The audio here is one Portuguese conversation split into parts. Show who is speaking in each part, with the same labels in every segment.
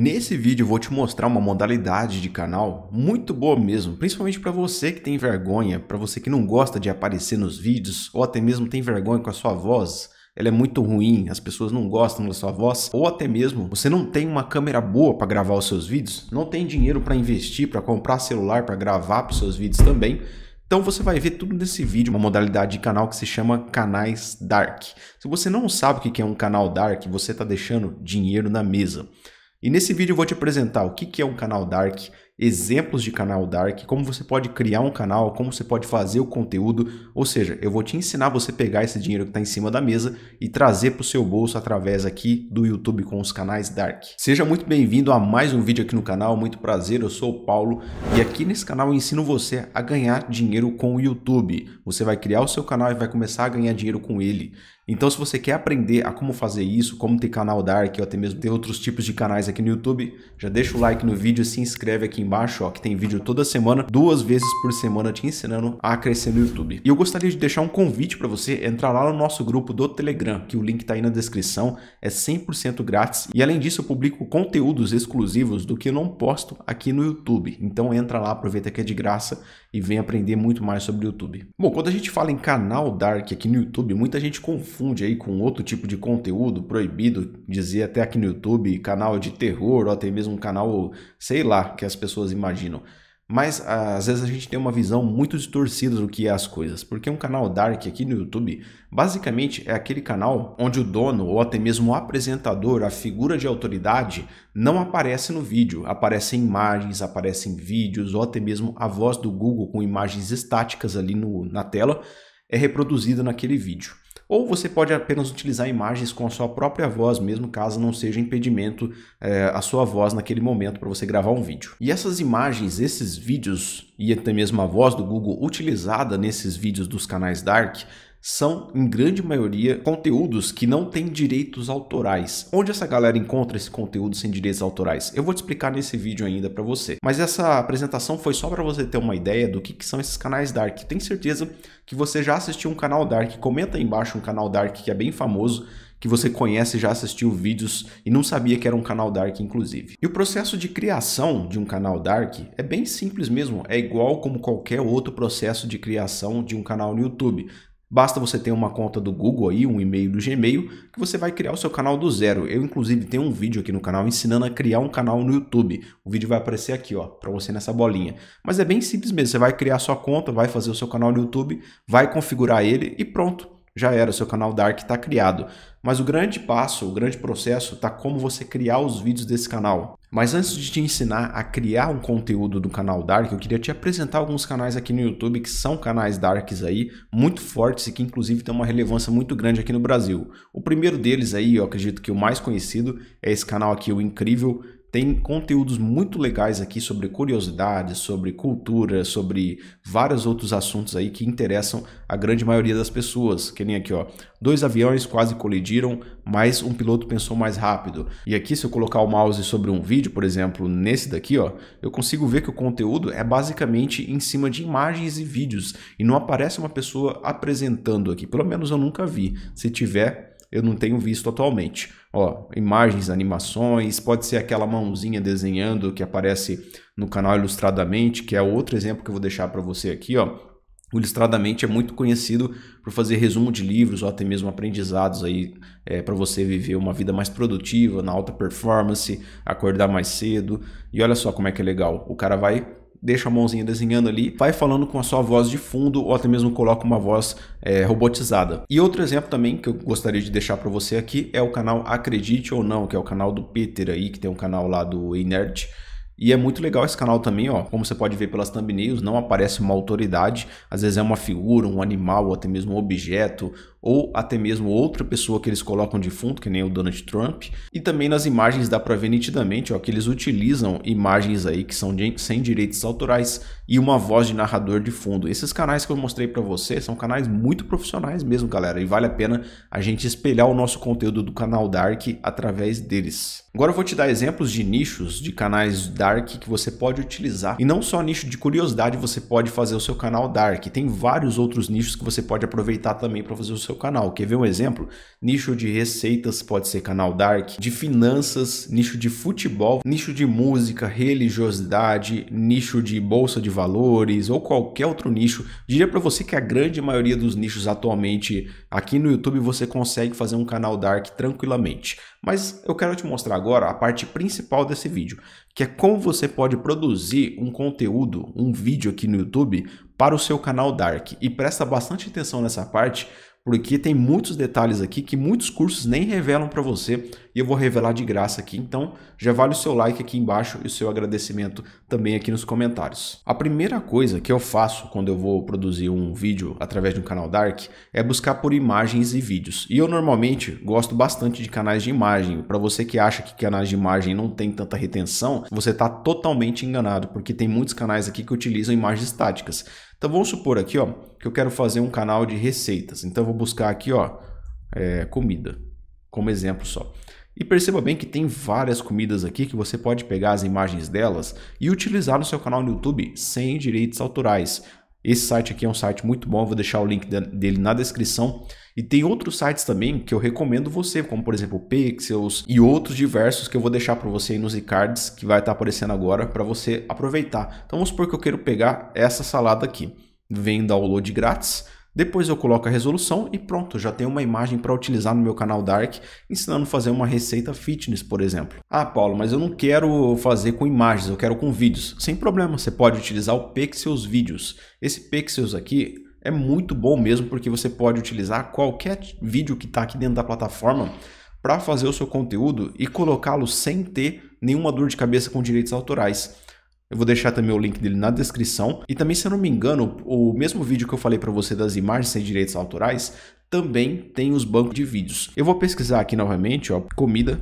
Speaker 1: Nesse vídeo eu vou te mostrar uma modalidade de canal muito boa mesmo, principalmente para você que tem vergonha, para você que não gosta de aparecer nos vídeos ou até mesmo tem vergonha com a sua voz. Ela é muito ruim, as pessoas não gostam da sua voz, ou até mesmo você não tem uma câmera boa para gravar os seus vídeos, não tem dinheiro para investir, para comprar celular para gravar para os seus vídeos também. Então você vai ver tudo nesse vídeo, uma modalidade de canal que se chama canais dark. Se você não sabe o que é um canal dark, você está deixando dinheiro na mesa. E nesse vídeo eu vou te apresentar o que é um canal dark, exemplos de canal Dark, como você pode criar um canal, como você pode fazer o conteúdo. Ou seja, eu vou te ensinar você pegar esse dinheiro que está em cima da mesa e trazer para o seu bolso através aqui do YouTube com os canais Dark. Seja muito bem-vindo a mais um vídeo aqui no canal, muito prazer, eu sou o Paulo e aqui nesse canal eu ensino você a ganhar dinheiro com o YouTube. Você vai criar o seu canal e vai começar a ganhar dinheiro com ele. Então, se você quer aprender a como fazer isso, como ter canal Dark ou até mesmo ter outros tipos de canais aqui no YouTube, já deixa o like no vídeo, se inscreve aqui embaixo, ó, que tem vídeo toda semana, duas vezes por semana te ensinando a crescer no YouTube. E eu gostaria de deixar um convite para você entrar lá no nosso grupo do Telegram, que o link tá aí na descrição, é 100% grátis. E além disso, eu publico conteúdos exclusivos do que eu não posto aqui no YouTube. Então entra lá, aproveita que é de graça e vem aprender muito mais sobre o YouTube. Bom, quando a gente fala em canal Dark aqui no YouTube, muita gente confunde aí com outro tipo de conteúdo proibido, dizer até aqui no YouTube, canal de terror ou até mesmo um canal, sei lá, que as pessoas imaginam. Mas ah, às vezes a gente tem uma visão muito distorcida do que é as coisas, porque um canal dark aqui no YouTube basicamente é aquele canal onde o dono ou até mesmo o apresentador, a figura de autoridade, não aparece no vídeo, aparecem imagens, aparecem vídeos ou até mesmo a voz do Google com imagens estáticas ali no, na tela é reproduzida naquele vídeo ou você pode apenas utilizar imagens com a sua própria voz, mesmo caso não seja impedimento é, a sua voz naquele momento para você gravar um vídeo. E essas imagens, esses vídeos e até mesmo a voz do Google utilizada nesses vídeos dos canais Dark são, em grande maioria, conteúdos que não têm direitos autorais. Onde essa galera encontra esse conteúdo sem direitos autorais? Eu vou te explicar nesse vídeo ainda para você. Mas essa apresentação foi só para você ter uma ideia do que, que, são esses canais Dark. Tenho certeza que você já assistiu um canal Dark. Comenta aí embaixo um canal Dark que é bem famoso que você conhece já assistiu vídeos e não sabia que era um canal Dark, inclusive. E o processo de criação de um canal Dark é bem simples mesmo, é igual como qualquer outro processo de criação de um canal no YouTube. Basta você ter uma conta do Google aí, um e-mail do Gmail, que você vai criar o seu canal do zero. Eu, inclusive, tenho um vídeo aqui no canal ensinando a criar um canal no YouTube. O vídeo vai aparecer aqui, ó, para você nessa bolinha. Mas é bem simples mesmo. Você vai criar sua conta, vai fazer o seu canal no YouTube, vai configurar ele e pronto já era, o seu canal Dark está criado. Mas o grande passo, o grande processo está como você criar os vídeos desse canal. Mas antes de te ensinar a criar um conteúdo do canal Dark, eu queria te apresentar alguns canais aqui no YouTube que são canais Darks aí, muito fortes e que inclusive têm uma relevância muito grande aqui no Brasil. O primeiro deles aí, eu acredito que o mais conhecido, é esse canal aqui, o Incrível tem conteúdos muito legais aqui sobre curiosidades, sobre cultura, sobre vários outros assuntos aí que interessam a grande maioria das pessoas. Que nem aqui, ó. Dois aviões quase colidiram, mas um piloto pensou mais rápido. E aqui, se eu colocar o mouse sobre um vídeo, por exemplo, nesse daqui, ó, eu consigo ver que o conteúdo é basicamente em cima de imagens e vídeos. E não aparece uma pessoa apresentando aqui. Pelo menos eu nunca vi. Se tiver, eu não tenho visto atualmente. Ó, imagens, animações, pode ser aquela mãozinha desenhando que aparece no canal Ilustradamente, que é outro exemplo que eu vou deixar para você aqui, ó. O Ilustradamente é muito conhecido por fazer resumo de livros ou até mesmo aprendizados aí é, para você viver uma vida mais produtiva, na alta performance, acordar mais cedo. E olha só como é que é legal. O cara vai deixa a mãozinha desenhando ali, vai falando com a sua voz de fundo ou até mesmo coloca uma voz é, robotizada. E outro exemplo também que eu gostaria de deixar para você aqui é o canal Acredite ou Não, que é o canal do Peter aí, que tem um canal lá do Inert e é muito legal esse canal também, ó. Como você pode ver pelas thumbnails, não aparece uma autoridade. Às vezes é uma figura, um animal, ou até mesmo um objeto, ou até mesmo outra pessoa que eles colocam de fundo, que nem o Donald Trump. E também nas imagens dá para ver nitidamente, ó, que eles utilizam imagens aí que são de, sem direitos autorais e uma voz de narrador de fundo. Esses canais que eu mostrei para você são canais muito profissionais mesmo, galera, e vale a pena a gente espelhar o nosso conteúdo do canal Dark através deles. Agora eu vou te dar exemplos de nichos de canais da dark que você pode utilizar. E não só nicho de curiosidade você pode fazer o seu canal dark, tem vários outros nichos que você pode aproveitar também para fazer o seu canal. Quer ver um exemplo? Nicho de receitas pode ser canal dark, de finanças, nicho de futebol, nicho de música, religiosidade, nicho de bolsa de valores ou qualquer outro nicho. Diria para você que a grande maioria dos nichos atualmente aqui no YouTube você consegue fazer um canal dark tranquilamente. Mas eu quero te mostrar agora a parte principal desse vídeo que é como você pode produzir um conteúdo, um vídeo aqui no YouTube para o seu canal Dark. E presta bastante atenção nessa parte, porque tem muitos detalhes aqui que muitos cursos nem revelam para você e eu vou revelar de graça aqui. Então, já vale o seu like aqui embaixo e o seu agradecimento também aqui nos comentários. A primeira coisa que eu faço quando eu vou produzir um vídeo através de um canal Dark é buscar por imagens e vídeos. E eu normalmente gosto bastante de canais de imagem. Para você que acha que canais de imagem não tem tanta retenção, você está totalmente enganado, porque tem muitos canais aqui que utilizam imagens estáticas. Então vamos supor aqui, ó, que eu quero fazer um canal de receitas. Então eu vou buscar aqui, ó, é, comida, como exemplo só. E perceba bem que tem várias comidas aqui que você pode pegar as imagens delas e utilizar no seu canal no YouTube sem direitos autorais. Esse site aqui é um site muito bom, vou deixar o link dele na descrição. E tem outros sites também que eu recomendo você, como por exemplo Pixels e outros diversos que eu vou deixar para você aí nos cards que vai estar tá aparecendo agora para você aproveitar. Então vamos supor que eu quero pegar essa salada aqui. Vem download grátis depois eu coloco a resolução e pronto, já tenho uma imagem para utilizar no meu canal Dark, ensinando a fazer uma receita fitness, por exemplo. Ah, Paulo, mas eu não quero fazer com imagens, eu quero com vídeos. Sem problema, você pode utilizar o Pixels Vídeos. Esse Pixels aqui é muito bom mesmo porque você pode utilizar qualquer vídeo que está aqui dentro da plataforma para fazer o seu conteúdo e colocá-lo sem ter nenhuma dor de cabeça com direitos autorais. Eu vou deixar também o link dele na descrição. E também, se eu não me engano, o mesmo vídeo que eu falei para você das imagens sem direitos autorais, também tem os bancos de vídeos. Eu vou pesquisar aqui novamente, ó, comida.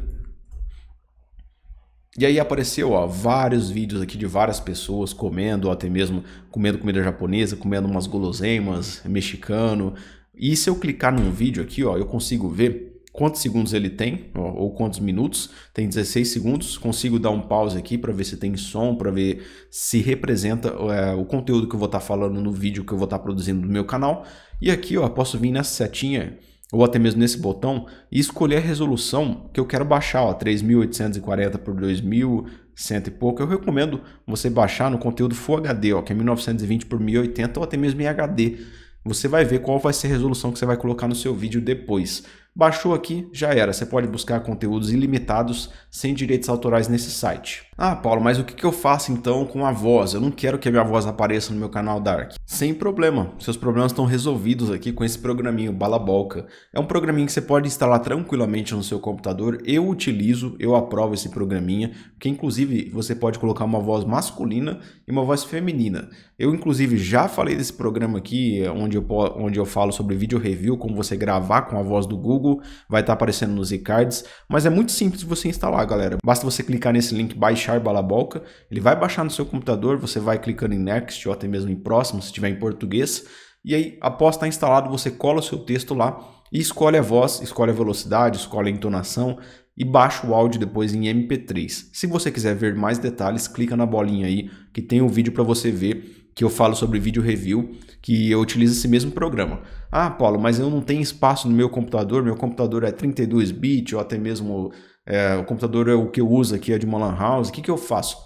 Speaker 1: E aí apareceu, ó, vários vídeos aqui de várias pessoas comendo, ó, até mesmo comendo comida japonesa, comendo umas guloseimas, mexicano. E se eu clicar num vídeo aqui, ó, eu consigo ver quantos segundos ele tem, ou quantos minutos. Tem 16 segundos. Consigo dar um pause aqui para ver se tem som, para ver se representa é, o conteúdo que eu vou estar tá falando no vídeo que eu vou estar tá produzindo no meu canal. E aqui, ó, posso vir nessa setinha ou até mesmo nesse botão e escolher a resolução que eu quero baixar, ó, 3840 por 2100 e pouco. Eu recomendo você baixar no conteúdo Full HD, ó, que é 1920 por 1080 ou até mesmo em HD. Você vai ver qual vai ser a resolução que você vai colocar no seu vídeo depois. Baixou aqui, já era. Você pode buscar conteúdos ilimitados sem direitos autorais nesse site. Ah, Paulo, mas o que eu faço então com a voz? Eu não quero que a minha voz apareça no meu canal Dark. Sem problema, seus problemas estão resolvidos aqui com esse programinho Balabolca. É um programinha que você pode instalar tranquilamente no seu computador. Eu utilizo, eu aprovo esse programinha, que inclusive você pode colocar uma voz masculina e uma voz feminina. Eu inclusive já falei desse programa aqui, onde eu, onde eu falo sobre vídeo review, como você gravar com a voz do Google Google, vai estar tá aparecendo nos e-cards, mas é muito simples você instalar, galera. Basta você clicar nesse link baixar Balabolca, ele vai baixar no seu computador, você vai clicando em Next ou até mesmo em Próximo, se tiver em português, e aí, após estar tá instalado, você cola o seu texto lá e escolhe a voz, escolhe a velocidade, escolhe a entonação e baixa o áudio depois em MP3. Se você quiser ver mais detalhes, clica na bolinha aí que tem o um vídeo para você ver que eu falo sobre vídeo review, que eu utilizo esse mesmo programa. Ah, Paulo, mas eu não tenho espaço no meu computador, meu computador é 32 bit ou até mesmo é, o computador é o que eu uso aqui é de uma lan house, o que, que eu faço?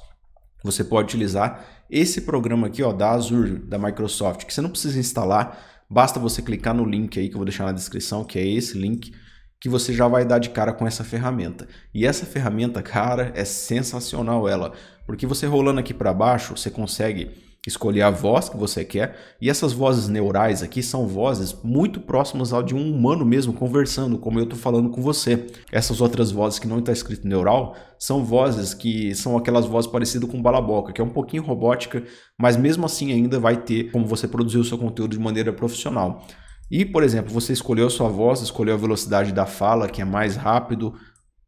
Speaker 1: Você pode utilizar esse programa aqui ó, da Azure, da Microsoft, que você não precisa instalar, basta você clicar no link aí que eu vou deixar na descrição, que é esse link, que você já vai dar de cara com essa ferramenta. E essa ferramenta, cara, é sensacional ela, porque você rolando aqui para baixo, você consegue escolher a voz que você quer. E essas vozes neurais aqui são vozes muito próximas ao de um humano mesmo conversando, como eu estou falando com você. Essas outras vozes que não está escrito neural são vozes que são aquelas vozes parecidas com balaboca, que é um pouquinho robótica, mas mesmo assim ainda vai ter como você produzir o seu conteúdo de maneira profissional. E, por exemplo, você escolheu a sua voz, escolheu a velocidade da fala, que é mais rápido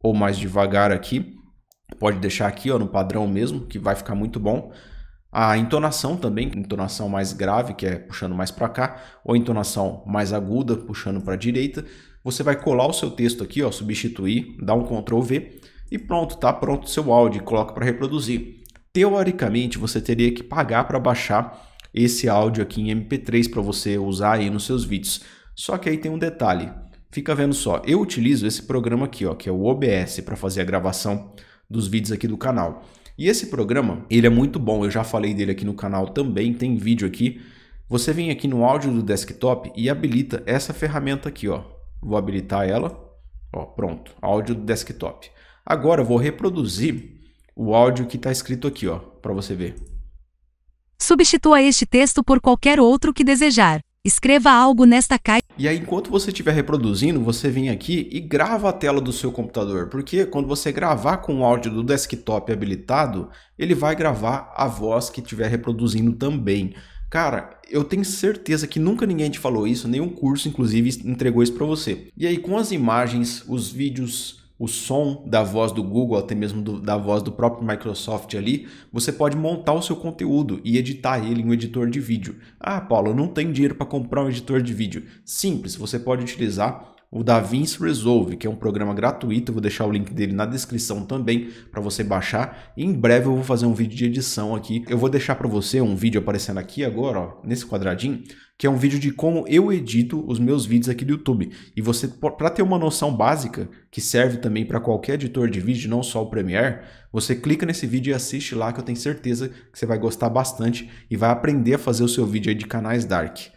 Speaker 1: ou mais devagar aqui. Pode deixar aqui ó, no padrão mesmo, que vai ficar muito bom. A entonação também, entonação mais grave, que é puxando mais para cá, ou entonação mais aguda, puxando para a direita. Você vai colar o seu texto aqui, ó, substituir, dá um Ctrl V e pronto, tá pronto o seu áudio, coloca para reproduzir. Teoricamente, você teria que pagar para baixar esse áudio aqui em MP3 para você usar aí nos seus vídeos. Só que aí tem um detalhe. Fica vendo só, eu utilizo esse programa aqui, ó, que é o OBS, para fazer a gravação dos vídeos aqui do canal. E esse programa, ele é muito bom, eu já falei dele aqui no canal também, tem vídeo aqui. Você vem aqui no áudio do desktop e habilita essa ferramenta aqui, ó. Vou habilitar ela. Ó, pronto, áudio do desktop. Agora eu vou reproduzir o áudio que está escrito aqui, ó, para você ver. Substitua este texto por qualquer outro que desejar. Escreva algo nesta caixa. E aí, enquanto você estiver reproduzindo, você vem aqui e grava a tela do seu computador, porque quando você gravar com o áudio do desktop habilitado, ele vai gravar a voz que estiver reproduzindo também. Cara, eu tenho certeza que nunca ninguém te falou isso, nenhum curso, inclusive, entregou isso para você. E aí, com as imagens, os vídeos, o som da voz do Google, até mesmo do, da voz do próprio Microsoft ali, você pode montar o seu conteúdo e editar ele em um editor de vídeo. Ah, Paulo, não tem dinheiro para comprar um editor de vídeo. Simples, você pode utilizar o DaVinci Resolve, que é um programa gratuito, vou deixar o link dele na descrição também para você baixar. E em breve eu vou fazer um vídeo de edição aqui. Eu vou deixar para você um vídeo aparecendo aqui agora, ó, nesse quadradinho, que é um vídeo de como eu edito os meus vídeos aqui do YouTube. E você para ter uma noção básica, que serve também para qualquer editor de vídeo, não só o Premiere, você clica nesse vídeo e assiste lá que eu tenho certeza que você vai gostar bastante e vai aprender a fazer o seu vídeo de canais dark.